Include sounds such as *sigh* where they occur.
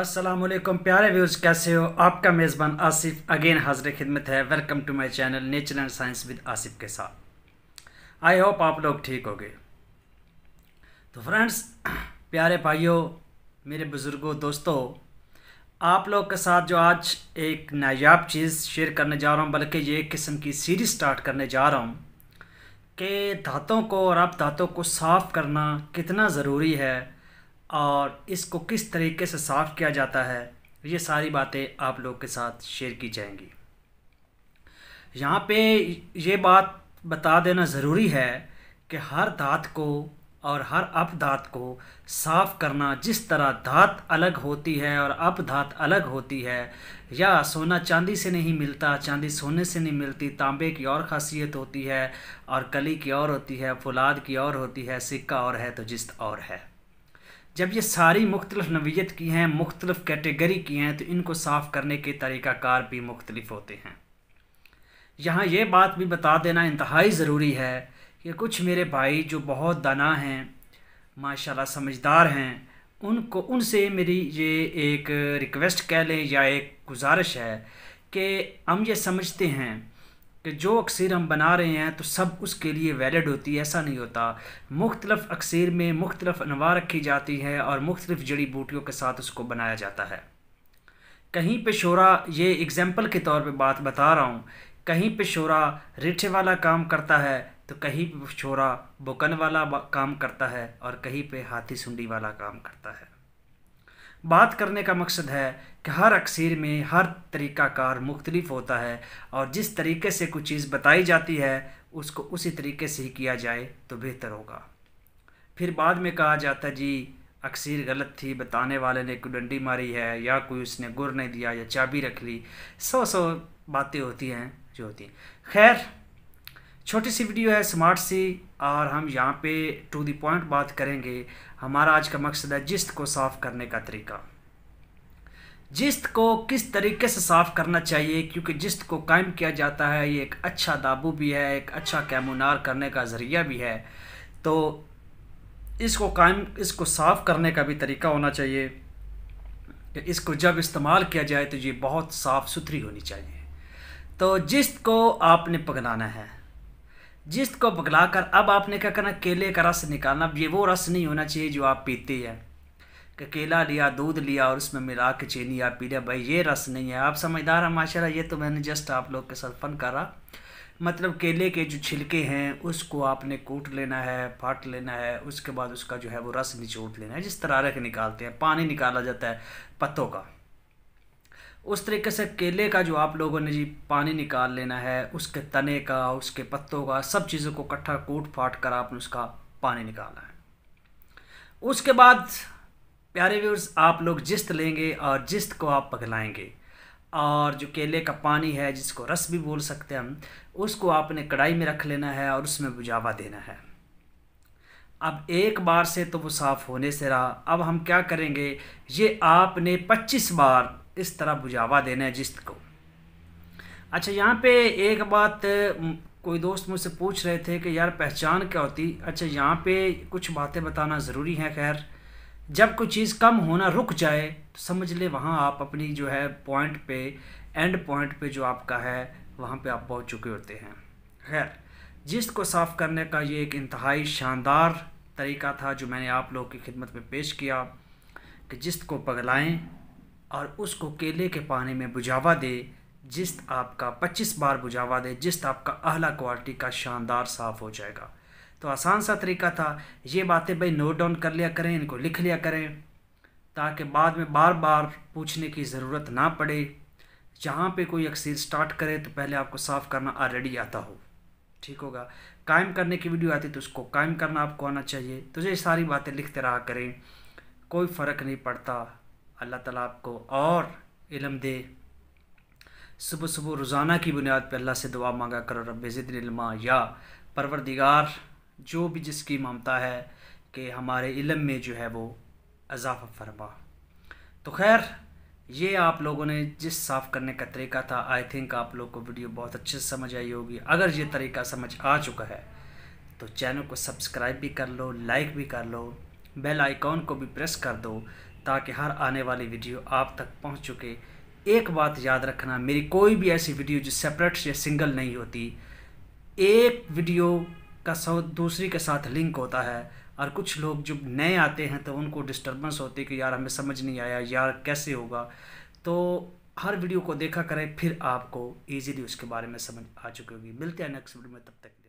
असलम प्यारे व्यूज़ कैसे हो आपका मेज़बान आसिफ अगेन हाजिर खिदमत है welcome to my channel nature and science with Asif के साथ आई होप आप लोग ठीक हो गए तो फ्रेंड्स *clears throat* प्यारे भाइयों मेरे बुज़ुर्गों दोस्तों आप लोग के साथ जो आज एक नायाब चीज़ शेयर करने जा रहा हूँ बल्कि ये एक किस्म की सीरीज स्टार्ट करने जा रहा हूँ कि धातों को और आप धातों को साफ़ करना कितना ज़रूरी है और इसको किस तरीके से साफ़ किया जाता है ये सारी बातें आप लोग के साथ शेयर की जाएंगी यहाँ पे ये बात बता देना ज़रूरी है कि हर दांत को और हर अप दांत को साफ़ करना जिस तरह दांत अलग होती है और अप धात अलग होती है या सोना चांदी से नहीं मिलता चांदी सोने से नहीं मिलती तांबे की और खासियत होती है और कली की और होती है फुलाद की और होती है सिक्का और है तो जिस्त और है जब ये सारी मुख्तलिफ नवीयत की हैं मुख्तलिफ कैटेगरी की हैं तो इनको साफ़ करने के तरीक़ाकार भी मुख्तलिफ होते हैं यहाँ ये बात भी बता देना इंतहाई ज़रूरी है कि कुछ मेरे भाई जो बहुत दाना हैं माशाल्लाह समझदार हैं उनको उनसे मेरी ये एक रिक्वेस्ट कह लें या एक गुजारिश है कि हम ये समझते हैं कि जो अक्सर हम बना रहे हैं तो सब उसके लिए वैलिड होती है ऐसा नहीं होता मुख्तलफ़ अक्सर में मुख्तलफ़ अनवा रखी जाती है और मुख्तलिफ जड़ी बूटियों के साथ उसको बनाया जाता है कहीं पे शोरा ये एग्ज़ैम्पल के तौर पे बात बता रहा हूँ कहीं पे शोरा रिठे वाला काम करता है तो कहीं पे शोरा बुकन वाला काम करता है और कहीं पे हाथी सुंडी वाला काम करता है बात करने का मकसद है कि हर अक्सर में हर तरीक़ाकार मुख्तलिफ होता है और जिस तरीके से कुछ चीज़ बताई जाती है उसको उसी तरीके से ही किया जाए तो बेहतर होगा फिर बाद में कहा जाता है जी अक्सर गलत थी बताने वाले ने कोई डंडी मारी है या कोई उसने गुर नहीं दिया या चाबी रख ली सौ सौ बातें होती हैं जो होती हैं खैर छोटी सी वीडियो है स्मार्ट सी और हम यहाँ पे टू दी पॉइंट बात करेंगे हमारा आज का मकसद है जिस्त को साफ़ करने का तरीका जिस्त को किस तरीके से साफ़ करना चाहिए क्योंकि जिस्त को कायम किया जाता है ये एक अच्छा दाबू भी है एक अच्छा कैमोनार करने का ज़रिया भी है तो इसको कायम इसको साफ़ करने का भी तरीका होना चाहिए इसको जब इस्तेमाल किया जाए तो ये बहुत साफ़ सुथरी होनी चाहिए तो जिस्त को आपने पगनाना है जिसको बगलाकर अब आपने क्या करना केले का रस निकालना ये वो रस नहीं होना चाहिए जो आप पीते हैं कि केला लिया दूध लिया और उसमें मिला के चीनी आप पी लिया भाई ये रस नहीं है आप समझदार हैं माशा ये तो मैंने जस्ट आप लोग के साथ फन करा मतलब केले के जो छिलके हैं उसको आपने कूट लेना है फाट लेना है उसके बाद उसका जो है वो रस निचोड़ लेना है जिस तरह रख निकालते हैं पानी निकाला जाता है पत्तों का उस तरीके से केले का जो आप लोगों ने जी पानी निकाल लेना है उसके तने का उसके पत्तों का सब चीज़ों को इकट्ठा कूट फाट कर आपने उसका पानी निकालना है उसके बाद प्यारे व्यूर्स आप लोग जिस्त लेंगे और जिस्त को आप पगलाएंगे और जो केले का पानी है जिसको रस भी बोल सकते हैं हम उसको आपने कढ़ाई में रख लेना है और उसमें बुझावा देना है अब एक बार से तो वो साफ़ होने से रहा अब हम क्या करेंगे ये आपने 25 बार इस तरह बुझावा देना है जिस्त को अच्छा यहाँ पे एक बात कोई दोस्त मुझसे पूछ रहे थे कि यार पहचान क्या होती अच्छा यहाँ पे कुछ बातें बताना ज़रूरी है खैर जब कोई चीज़ कम होना रुक जाए तो समझ ले वहाँ आप अपनी जो है पॉइंट पे एंड पॉइंट पे जो आपका है वहाँ पे आप पहुँच चुके होते हैं खैर जिस्त को साफ़ करने का ये एक इंतहाई शानदार तरीका था जो मैंने आप लोगों की खिदमत में पेश किया कि जिस्त को पगलाएँ और उसको केले के पानी में बुझावा दे जिस आपका 25 बार बुझावा दे जिस आपका अहला क्वालिटी का शानदार साफ़ हो जाएगा तो आसान सा तरीका था ये बातें भाई नोट डाउन कर लिया करें इनको लिख लिया करें ताकि बाद में बार बार पूछने की ज़रूरत ना पड़े जहाँ पे कोई अक्सर स्टार्ट करे तो पहले आपको साफ़ करना ऑलरेडी आता हो ठीक होगा कायम करने की वीडियो आती तो उसको कायम करना आपको आना चाहिए तो ये सारी बातें लिखते रहा करें कोई फ़र्क नहीं पड़ता अल्लाह ताला आपको और इलम दे सुबह सुबह रोज़ाना की बुनियाद पर अल्लाह से दुआ मांगा करो रब ज़िदमा या परवरदिगार जो भी जिसकी ममता है कि हमारे इलम में जो है वो अजाफा फरमा तो खैर ये आप लोगों ने जिस साफ़ करने का तरीका था आई थिंक आप लोग को वीडियो बहुत अच्छे से समझ आई होगी अगर ये तरीका समझ आ चुका है तो चैनल को सब्सक्राइब भी कर लो लाइक भी कर लो बेल आइकॉन को भी प्रेस कर दो ताकि हर आने वाली वीडियो आप तक पहुंच चुके एक बात याद रखना मेरी कोई भी ऐसी वीडियो जो सेपरेट या सिंगल नहीं होती एक वीडियो का सौ दूसरी के साथ लिंक होता है और कुछ लोग जो नए आते हैं तो उनको डिस्टर्बेंस होती है कि यार हमें समझ नहीं आया यार कैसे होगा तो हर वीडियो को देखा करें फिर आपको इजीली उसके बारे में समझ आ चुकी होगी मिलते हैं नेक्स्ट वीडियो में तब तक